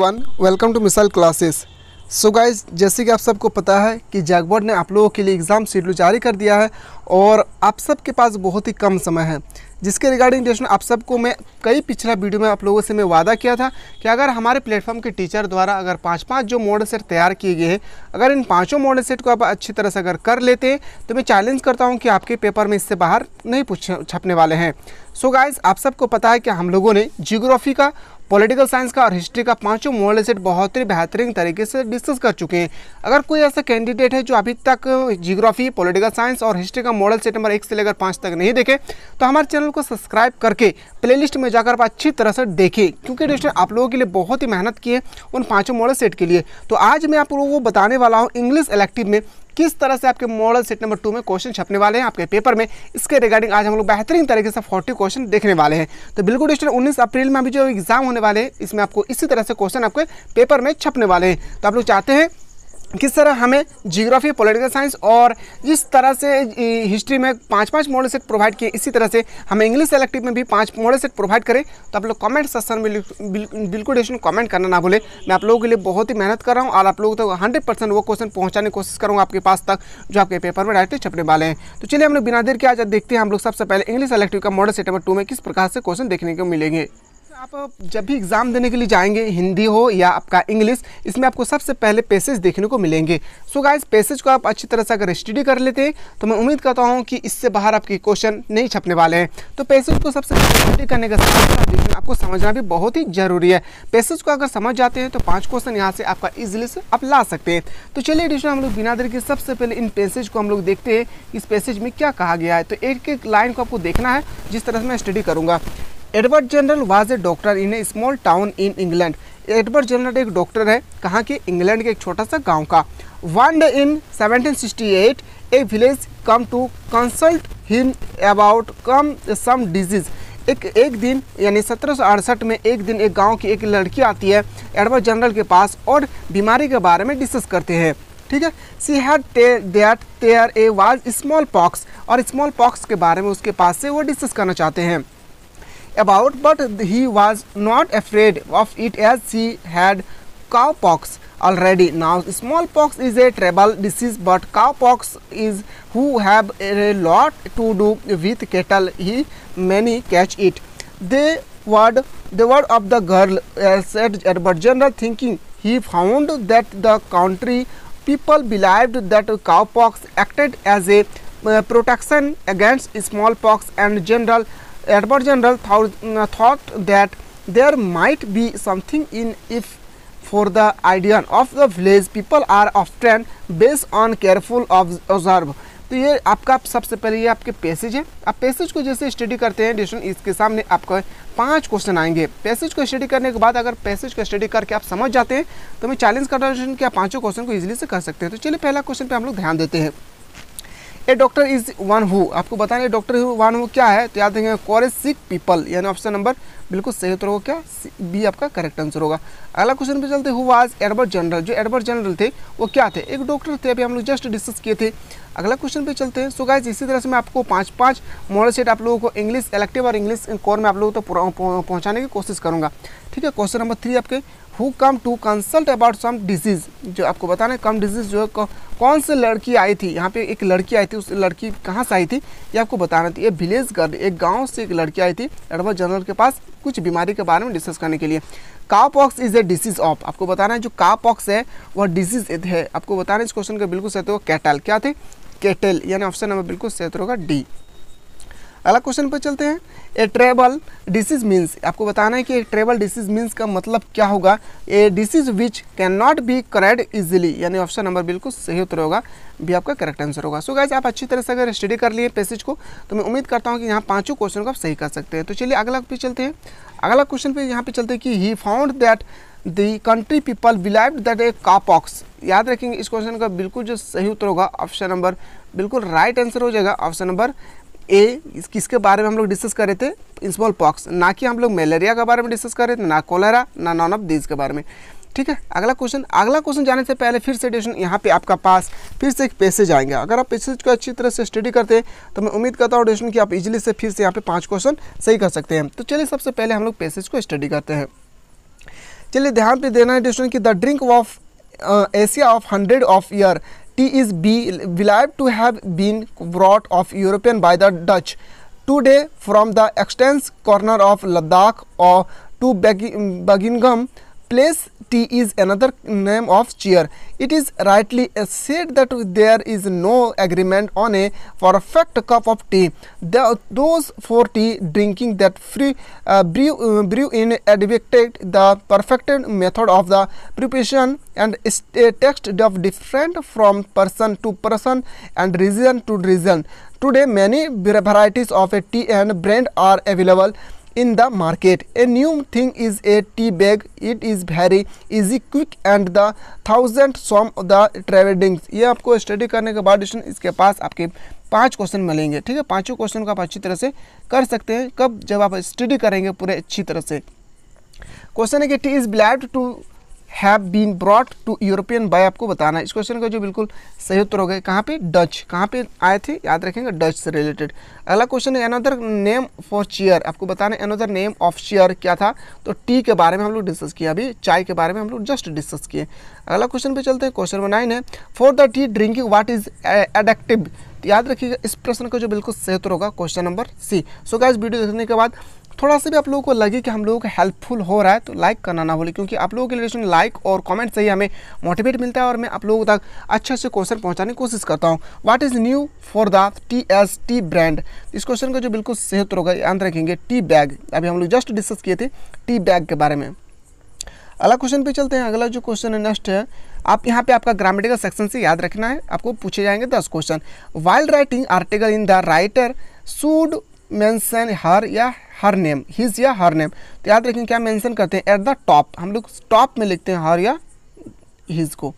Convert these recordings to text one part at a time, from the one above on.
One welcome to missile classes so guys जैसे कि आप सबको पता है कि जैकबोर्ड ने आप लोगों के लिए एग्ज़ाम शेड्यूल जारी कर दिया है और आप सबके पास बहुत ही कम समय है जिसके रिगार्डिंग जैसे आप सबको मैं कई पिछला वीडियो में आप लोगों से मैं वादा किया था कि अगर हमारे प्लेटफॉर्म के टीचर द्वारा अगर पांच पांच जो मॉडल सेट तैयार किए गए हैं अगर इन पांचों मॉडल सेट को आप अच्छी तरह से अगर कर लेते हैं तो मैं चैलेंज करता हूं कि आपके पेपर में इससे बाहर नहीं छपने वाले हैं सो so गाइज आप सबको पता है कि हम लोगों ने जियोग्राफी का पॉलिटिकल साइंस का और हिस्ट्री का पांचों मॉडल सेट बहुत ही बेहतरीन तरीके से डिस्कस कर चुके हैं अगर कोई ऐसा कैंडिडेट है जो अभी तक जियोग्राफी पॉलिटिकल साइंस और हिस्ट्री का मॉडल सेट नंबर एक से लेकर पाँच तक नहीं देखे तो हमारे चैनल को सब्सक्राइब करके प्ले में जाकर आप अच्छी तरह से देखें क्योंकि डिस्टर आप लोगों के लिए बहुत ही मेहनत की है उन पाँचों मॉडल सेट के लिए तो आज मैं आप लोगों को बताने वाला हूँ इंग्लिश इलेक्टिव में किस तरह से आपके मॉडल सेट नंबर टू में क्वेश्चन छपने वाले हैं आपके पेपर में इसके रिगार्डिंग आज हम लोग बेहतरीन तरीके से फोर्टी क्वेश्चन देखने वाले हैं तो बिल्कुल डिस्टर उन्नीस अप्रैल में अभी जो एग्जाम होने वाले हैं इसमें आपको इसी तरह से क्वेश्चन आपके पेपर में छपने वाले हैं तो आप लोग चाहते हैं किस तरह हमें जियोग्राफी पॉलिटिकल साइंस और जिस तरह से हिस्ट्री में पांच पांच मॉडल सेट प्रोवाइड किए इसी तरह से हमें इंग्लिश सेलेक्टिव में भी पांच मॉडल सेट प्रोवाइड करें तो आप लोग कमेंट सेक्शन में बिल्कुल डेशन कमेंट करना ना भूले मैं आप लोगों के लिए बहुत ही मेहनत कर रहा हूँ और आप लोगों तक हंड्रेड परसेंट वो क्वेश्चन पहुँचाने की कोशिश करूँगा आपके पास तक जो आपके पेपर में डायरेक्टली छपने वाले हैं तो चलिए हम लोग बिना देर के आज देखते हैं हम लोग सबसे पहले इंग्लिश सेलेक्टिव का मॉडल सेट नंबर टू में किस प्रकार से क्वेश्चन देखने को मिलेंगे आप जब भी एग्ज़ाम देने के लिए जाएंगे हिंदी हो या आपका इंग्लिश इसमें आपको सबसे पहले पेसेज देखने को मिलेंगे सो so गाइस पेसेज को आप अच्छी तरह से अगर स्टडी कर लेते हैं तो मैं उम्मीद करता हूँ कि इससे बाहर आपके क्वेश्चन नहीं छपने वाले हैं तो पेसेज को सबसे पहले स्टडी करने का लेकिन आपको समझना भी बहुत ही ज़रूरी है पेसेज को अगर समझ जाते हैं तो पाँच क्वेश्चन यहाँ से आपका ईजिली से आप ला सकते हैं तो चलिए एडिशन हम लोग बिना देर के सबसे पहले इन पेसेज को हम लोग देखते हैं इस पेसेज में क्या कहा गया है तो एक एक लाइन को आपको देखना है जिस तरह से मैं स्टडी करूँगा Edward Jenner was a doctor in a small town in England Edward Jenner एक डॉक्टर है कहाँ के इंग्लैंड के एक छोटा सा गांव का one day in 1768 a village come to consult him about come some disease एक एक दिन यानी सत्रह में एक दिन एक गांव की एक लड़की आती है एडवर्ड जनरल के पास और बीमारी के बारे में डिस्कस करते हैं ठीक है she had that there a was smallpox और स्मॉल पॉक्स के बारे में उसके पास से वो डिस्कस करना चाहते हैं about but he was not afraid of it as she had cowpox already now smallpox is a tribal disease but cowpox is who have a lot to do with cattle he many catch it the word the word of the girl uh, said Edward general thinking he found that the country people believed that cowpox acted as a uh, protection against smallpox and general Edward General uh, thought that there might be something in if for the idea of the village people are often based on careful observe तो ये आपका सबसे पहले ये आपके passage है आप passage को जैसे स्टडी करते हैं डिशन इसके सामने आपको पांच क्वेश्चन आएंगे पैसेज को स्टडी करने के बाद अगर पैसेज को स्टडी करके आप समझ जाते हैं तो मैं चैलेंज कर रहा हूँ कि आप पाँचों क्वेश्चन को इजीली से कर सकते हैं तो चलिए पहला क्वेश्चन पे हम लोग ध्यान देते हैं a doctor is one who आपको बताने डॉक्टर वन हु क्या है तो याद रखेंगे कॉरेज सिक पीपल यानी ऑप्शन नंबर बिल्कुल सही उत्तर होगा क्या बी आपका करेक्ट आंसर होगा अगला क्वेश्चन पे चलते हु वाज एडवर्ड जनरल जो एडवर्ड जनरल थे वो क्या थे एक डॉक्टर थे अभी हम लोग जस्ट डिस्कस किए थे अगला क्वेश्चन पे चलते हैं सो गाइज इसी तरह से मैं आपको पाँच पाँच मॉडल सेट आप लोगों को इंग्लिश इलेक्टिव और इंग्लिश कोर में आप लोगों को तो पहुँचाने की कोशिश करूँगा ठीक है क्वेश्चन नंबर थ्री आपके who come to consult about some disease जो आपको बताना है कम डिजीज़ जो है कौन से लड़की आई थी यहाँ पे एक लड़की आई थी उस लड़की कहाँ से आई थी ये आपको बताना थी ये विलेज गर्ल एक गांव से एक लड़की आई थी एडवर जनरल के पास कुछ बीमारी के बारे में डिस्कस करने के लिए cowpox is a disease of आपको बताना है जो कापॉक्स है वह डिजीज़ है आपको बताना है इस क्वेश्चन का बिल्कुल सही होगा कैटल क्या थे केटल यानी ऑप्शन नंबर बिल्कुल सही होगा डी अगला क्वेश्चन पर चलते हैं ए ट्रेबल डिसीज मीन्स आपको बताना है कि ट्रेबल डिसीज मीन्स का मतलब क्या होगा a disease which can not be cured easily यानी ऑप्शन नंबर बिल्कुल सही उत्तर होगा भी आपका करेक्ट आंसर होगा सो so गाइज आप अच्छी तरह से अगर स्टडी कर लिए पैसेज को तो मैं उम्मीद करता हूँ कि यहाँ पाँचों क्वेश्चन को आप सही कर सकते हैं तो चलिए अगला पे चलते हैं अगला क्वेश्चन पे यहाँ पे चलते हैं कि he found that the country people believe that a cowpox याद रखेंगे इस क्वेश्चन का बिल्कुल जो सही उत्तर होगा ऑप्शन नंबर बिल्कुल राइट आंसर हो जाएगा ऑप्शन नंबर ए किसके बारे में हम लोग डिस्कस कर रहे थे इन स्मॉल पॉक्स ना कि हम लोग मलेरिया के बारे में डिस्कस कर रहे थे ना कोलेरा ना नॉन ऑफ दीज के बारे में ठीक है अगला क्वेश्चन अगला क्वेश्चन जाने से पहले फिर से एडिशन यहाँ पे आपका पास फिर से एक पैसेज आएंगे अगर आप पैसेज को अच्छी तरह से स्टडी करते हैं तो मैं उम्मीद करता हूँ एडिशन कि आप इजीली से फिर से यहाँ पे पांच क्वेश्चन सही कर सकते हैं तो चलिए सबसे पहले हम लोग पैसेज को स्टडी करते हैं चलिए ध्यान पे देना है एडिशन की the drink of Asia of hundred of year tea is be, believed to have been brought of European by the Dutch. Today, from the extensive corner of Ladakh or to Buckingham, Beg place T is another name of chair. It is rightly said that there is no agreement on a perfect cup of tea. The, those for tea drinking that free, uh, brew, uh, brew in advocated the perfected method of the preparation and text of different from person to person and region to region. Today many varieties of a tea and brand are available. in the market a new thing is a tea bag it is very easy quick and the thousand from the trading ये आपको study करने के बाद इसके पास आपके पांच question मिलेंगे ठीक है पांचों क्वेश्चन को आप अच्छी तरह से कर सकते हैं कब जब आप स्टडी करेंगे पूरे अच्छी तरह से क्वेश्चन है कि tea is believed to have been brought to European by आपको बताना है इस क्वेश्चन का जो बिल्कुल सही उत्तर हो गया कहाँ पे डच कहाँ पे आए थे याद रखेंगे डच से रिलेटेड अगला क्वेश्चन है अनदर नेम फॉर चेयर आपको बताना है अनदर नेम ऑफ चेयर क्या था तो टी के बारे में हम लोग डिस्कस किया अभी चाय के बारे में हम लोग जस्ट डिस्कस किए अगला क्वेश्चन पे चलते हैं क्वेश्चन नंबर नाइन है for the tea drinking what is adjective याद रखिएगा इस प्रश्न का जो बिल्कुल सही उत्तर होगा question number C so guys video देखने के बाद थोड़ा सा भी आप लोगों को लगे कि हम लोगों को हेल्पफुल हो रहा है तो लाइक करना ना भूलें क्योंकि आप लोगों के रिलेशन लाइक और कमेंट से ही हमें मोटिवेट मिलता है और मैं आप लोगों तक अच्छे से क्वेश्चन पहुँचाने की कोशिश करता हूँ what is new for the T S T brand इस क्वेश्चन का जो बिल्कुल सेहत होगा याद रखेंगे टी बैग अभी हम लोग जस्ट डिस्कस किए थे टी बैग के बारे में अगला क्वेश्चन पे चलते हैं अगला जो क्वेश्चन है नेक्स्ट है आप यहाँ पे आपका ग्रामेटिकल सेक्शन से याद रखना है आपको पूछे जाएंगे दस question while writing article in the writer should mention her या हर नेम हिज या हर नेम तो याद रखें क्या मेंशन करते हैं एट द टॉप हम लोग टॉप में लिखते हैं हर या हिज को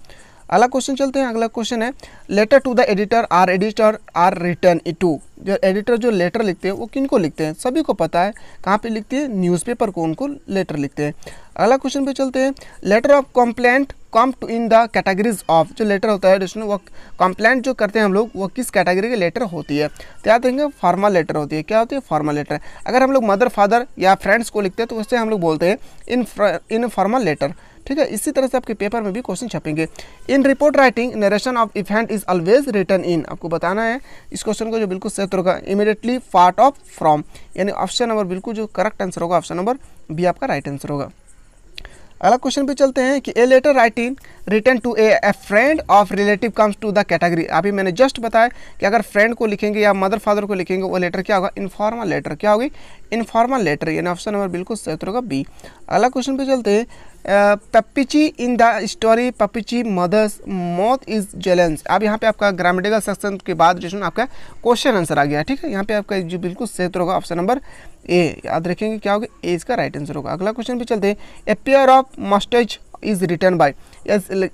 अगला क्वेश्चन चलते हैं अगला क्वेश्चन है letter to the editor are editor are written इ टू जो एडिटर जो लेटर लिखते हैं वो किन को लिखते हैं सभी को पता है कहाँ पे लिखते हैं न्यूज़पेपर को उनको लेटर लिखते हैं अगला क्वेश्चन पे चलते हैं letter of complaint come to in the categories of जो लेटर होता है स्टूडेंट वो कंप्लेंट जो करते हैं हम लोग वो किस कैटेगरी के लेटर होती है तो याद रखेंगे फॉर्मल लेटर होती है क्या होती है फॉर्मल लेटर अगर हम लोग मदर फादर या फ्रेंड्स को लिखते हैं तो उससे हम लोग बोलते हैं इन इन फॉर्मल लेटर ठीक है इसी तरह से आपके पेपर में भी क्वेश्चन छपेंगे in report writing narration of event is always written in आपको बताना है इस क्वेश्चन को जो बिल्कुल सत्य होगा इमीडिएटली पार्ट ऑफ फ्रॉम यानी ऑप्शन नंबर बिल्कुल जो करेक्ट आंसर होगा ऑप्शन नंबर बी आपका राइट आंसर होगा अगला क्वेश्चन पे चलते हैं कि a letter writing written to a a friend of relative comes to the category अभी मैंने जस्ट बताया कि अगर फ्रेंड को लिखेंगे या मदर फादर को लिखेंगे वो लेटर क्या होगा इनफॉर्मल लेटर क्या होगी इनफॉर्मल लेटर यानी ऑप्शन नंबर बिल्कुल सही होगा बी अगला क्वेश्चन पे चलते हैं Pappachi in the story Pappachi mothers moth is jealous अब यहाँ पे आपका ग्रामेटिकल सेक्शन के बाद जो है आपका क्वेश्चन आंसर आ गया ठीक है यहाँ पे आपका जो बिल्कुल सेहत होगा ऑप्शन नंबर ए याद रखेंगे क्या होगा ए इसका राइट आंसर होगा अगला क्वेश्चन पे चलते हैं a pair of mustache is written by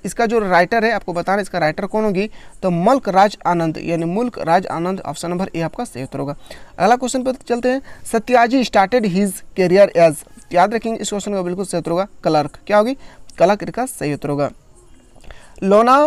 इसका जो राइटर है आपको बताना इसका राइटर कौन होगी तो मल्क राज आनंद यानी मुल्क राज आनंद ऑप्शन नंबर ए आपका सही उत्तर होगा अगला क्वेश्चन पर चलते हैं Satyajit started his career as याद रखेंगे इस क्वेश्चन का बिल्कुल सही उत्तर होगा क्लर्क क्या होगी क्लर्क का सही उत्तर होगा लोना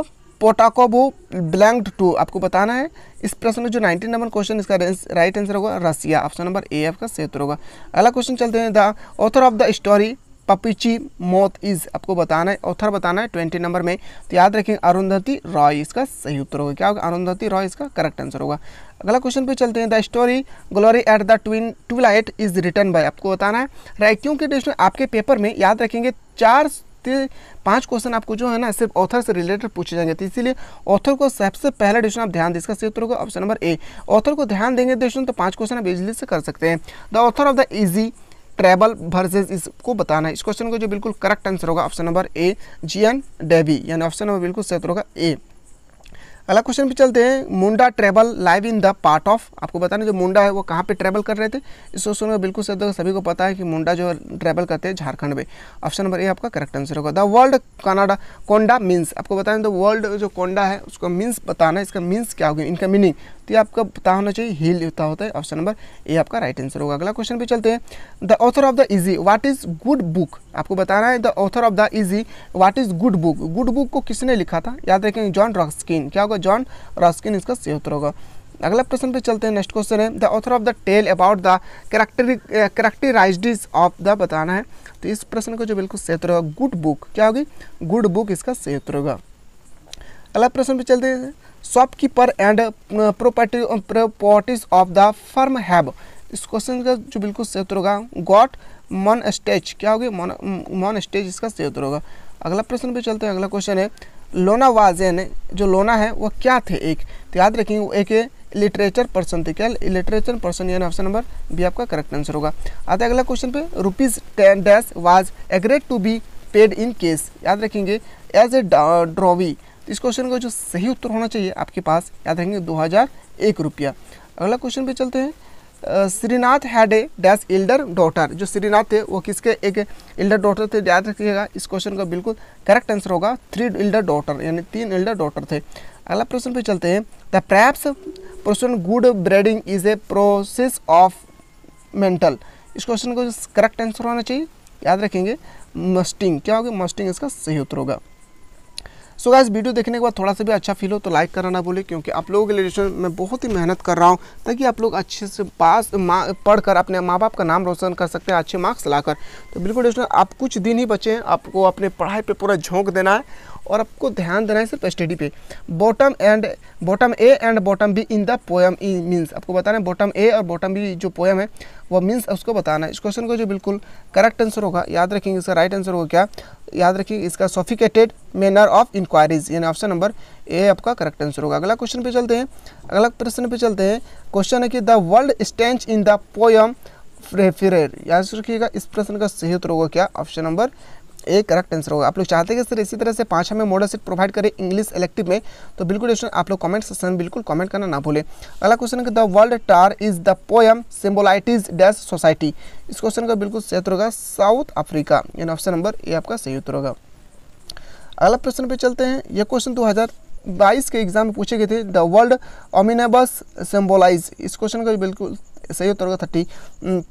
पोटाकोबो ब्लैंक्ड टू आपको बताना है इस प्रश्न में जो 19 नंबर क्वेश्चन इसका राइट आंसर होगा Russia option number A F का सही उत्तर होगा अगला क्वेश्चन चलते हैं the author of the story Pappachi moth is आपको बताना है ऑथर बताना है ट्वेंटी नंबर में तो याद रखेंगे अरुंधति रॉय इसका सही उत्तर होगा क्या होगा अरुंधति रॉय इसका करेक्ट आंसर होगा अगला क्वेश्चन पे चलते हैं the story glory at the twin twilight is written by आपको बताना है राइट क्योंकि आपके पेपर में याद रखेंगे चार पांच क्वेश्चन आपको जो है ना सिर्फ ऑथर से रिलेटेड पूछे जाएंगे तो इसीलिए ऑथर को सबसे पहला डिशन आप ध्यान दें इसका सही उत्तर होगा ऑप्शन नंबर ए ऑथर को ध्यान देंगे डिशन तो पांच क्वेश्चन आप इजिली से कर सकते हैं the author of the essay tribal verses इसको बताना है इस क्वेश्चन को जो बिल्कुल करेक्ट आंसर होगा option number A G N Devy यानी ऑप्शन नंबर बिल्कुल सही होगा ए अगला क्वेश्चन पे चलते हैं Munda tribal live in the part of आपको बताने जो मुंडा है वो कहाँ पे ट्रेवल कर रहे थे इस क्वेश्चन में बिल्कुल सब सभी को पता है कि मुंडा जो ट्रेवल करते हैं झारखंड में ऑप्शन नंबर ए आपका करेक्ट आंसर होगा द वर्ल्ड कनाडा कोंडा मीन्स आपको बताने द वर्ल्ड जो कोंडा है उसका मीन्स बताना इसका मीन्स क्या होगा इनका मीनिंग तो ये आपका पता होना चाहिए हिल होता होता है ऑप्शन नंबर ए आपका राइट आंसर होगा अगला क्वेश्चन पे चलते हैं the author of the essay what is good book आपको बताना है the author of the essay what is good book good book को किसने लिखा था याद रखेंगे जॉन रॉस्किन क्या होगा जॉन रॉस्किन इसका सही उत्तर होगा अगला प्रश्न पे चलते हैं नेक्स्ट क्वेश्चन है the author of the tell about the character characterise of the बताना है तो इस प्रश्न का जो बिल्कुल सही उत्तर होगा गुड बुक क्या होगी गुड बुक इसका सही उत्तर होगा अगला प्रश्न पे चलते हैं shopkeeper and property properties of the firm have इस क्वेश्चन का जो बिल्कुल सही उत्तर होगा गॉट मॉन स्टेज क्या होगी मॉन मॉन स्टेज इसका सही उत्तर होगा अगला प्रश्न पे चलते हैं अगला क्वेश्चन है लोना वाजेन जो लोना है वो क्या थे एक तो याद रखेंगे वो एक लिटरेचर पर्सन थे क्या लिटरेचर पर्सन यानी ऑप्शन नंबर बी आपका करेक्ट आंसर होगा आता है अगला क्वेश्चन पे rupees ten dash was agreed to be paid in case याद रखेंगे एज ए ड्रॉवी इस क्वेश्चन का जो सही उत्तर होना चाहिए आपके पास याद रहेंगे दो हज़ार एक रुपया अगला क्वेश्चन पे चलते हैं Srinath had a dash elder daughter जो श्रीनाथ थे वो किसके एक एल्डर डॉटर थे याद रखिएगा इस क्वेश्चन का बिल्कुल करेक्ट आंसर होगा थ्री एल्डर डॉटर यानी तीन एल्डर डॉटर थे अगला प्रश्न पे चलते हैं द प्रैप्स प्रश्न good breeding is a process of mental इस क्वेश्चन का करेक्ट आंसर होना चाहिए याद रखेंगे मस्टिंग क्या होगा मस्टिंग इसका सही उत्तर होगा सो गाइज वीडियो देखने के बाद थोड़ा सा भी अच्छा फील हो तो लाइक करना ना भूलें क्योंकि आप लोगों के लिए मैं बहुत ही मेहनत कर रहा हूँ ताकि आप लोग अच्छे से पास पढ़कर अपने माँ बाप का नाम रोशन कर सकते हैं अच्छे मार्क्स लाकर तो बिल्कुल रिलेशन आप कुछ दिन ही बचे हैं आपको अपने पढ़ाई पर पूरा झोंक देना है और आपको ध्यान देना है सिर्फ स्टडी पे bottom and bottom A and bottom B in the poem means आपको बताना है बॉटम ए और बॉटम बी जो पोएम है वो मीन्स उसको बताना है इस क्वेश्चन को जो बिल्कुल करेक्ट आंसर होगा याद रखेंगे इसका राइट आंसर होगा क्या याद रखिए इसका सोफिकेटेड मैनर ऑफ इंक्वायरीज यानी ऑप्शन नंबर ए आपका करेक्ट आंसर होगा अगला क्वेश्चन पे चलते हैं अगला प्रश्न पे चलते हैं क्वेश्चन है कि the word stench in the poem refer याद रखिएगा इस प्रश्न का सही उत्तर होगा क्या option number A correct answer होगा आप लोग चाहते हैं कि सर इसी तरह से पाँच हमें मॉडल सेट प्रोवाइड करें इंग्लिश इलेक्टिव में तो बिल्कुल क्वेश्चन आप लोग कमेंट सेक्शन बिल्कुल कमेंट करना ना भूलें अगला क्वेश्चन है the word tar is the poem symbolises dash society इस क्वेश्चन का बिल्कुल सही उत्तर होगा साउथ अफ्रीका यानी ऑप्शन नंबर ए आपका सही उत्तर होगा अगला प्रश्न पे चलते हैं यह क्वेश्चन दो हज़ार बाईस के एग्जाम में पूछे गए थे द वर्ल्ड ओमिनेबस सिम्बोलाइज इस क्वेश्चन का बिल्कुल सही उत्तर होगा थर्टी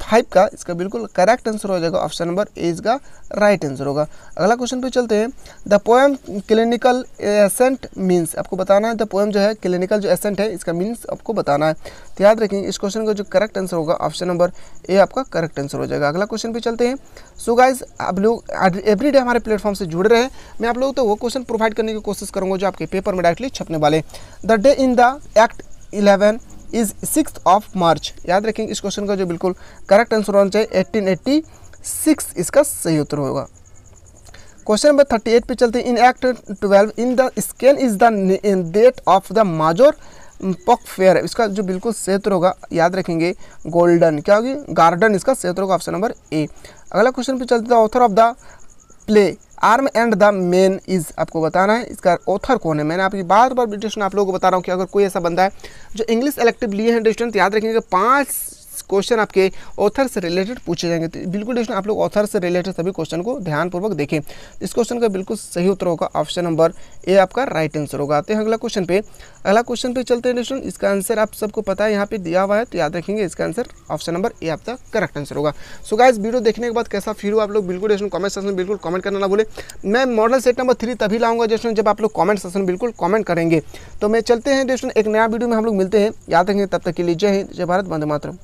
फाइव का इसका बिल्कुल करेक्ट आंसर हो जाएगा ऑप्शन नंबर ए इसका राइट आंसर होगा अगला क्वेश्चन पे चलते हैं the poem clinical ascent means आपको बताना है द पोएम जो है क्लिनिकल जो एसेंट है इसका मीन्स आपको बताना है तो याद रखेंगे इस क्वेश्चन का जो करेक्ट आंसर होगा ऑप्शन नंबर ए आपका करेक्ट आंसर हो जाएगा अगला क्वेश्चन पे चलते हैं सो गाइज आप लोग एवरी डे हमारे प्लेटफॉर्म से जुड़ रहे हैं मैं आप लोगों को तो वो क्वेश्चन प्रोवाइड करने की कोशिश करूँगा जो आपके पेपर में डायरेक्टली छपने वाले the day in the act eleven is six of March याद रखेंगे इस क्वेश्चन का जो बिल्कुल करेक्ट आंसर होना चाहिए एट्टीन एट्टी सिक्स इसका सही उत्तर होगा क्वेश्चन नंबर थर्टी एट पे चलते हैं in act twelve in the scene is the date of the major pork fair है इसका जो बिल्कुल क्षेत्र होगा याद रखेंगे गोल्डन क्या होगी गार्डन इसका क्षेत्र होगा ऑप्शन नंबर ए अगला क्वेश्चन पे चलते हैं author of the play arm and the man is आपको बताना है इसका ऑथर कौन है मैंने आपकी बार बार ब्रिटिश आप लोगों को बता रहा हूँ कि अगर कोई ऐसा बंदा है जो इंग्लिश इलेक्टिव लिए हैं डिस्टेंट तो याद रखेंगे पाँच क्वेश्चन आपके ऑथर से रिलेटेड पूछे जाएंगे तो बिल्कुल डिशन आप लोग ऑथर से रिलेटेड सभी क्वेश्चन को ध्यानपूर्वक देखें इस क्वेश्चन का बिल्कुल सही उत्तर होगा ऑप्शन नंबर ए आपका राइट आंसर होगा आते हैं अगला क्वेश्चन पे अगला क्वेश्चन पे चलते हैं डिशन इसका आंसर आप सबको पता है यहाँ पे दिया हुआ है तो याद रखेंगे इसका आंसर ऑप्शन नंबर ए आपका करेक्ट आंसर होगा सो गाइज वीडियो देखने के बाद कैसा फील हुआ आप लोग बिल्कुल डिशन कमेंट सेक्शन में बिल्कुल कमेंट करना ना भूले मैं मॉडल सेट नंबर थ्री तभी लाऊंगा डिशन जब आप लोग कॉमेंट सेक्शन बिल्कुल कॉमेंट करेंगे तो मैं चलते हैं डिशन एक नया वीडियो में हम लोग मिलते हैं याद रखेंगे तब तक के लिए जय हिंद जय भारत बंद मात्र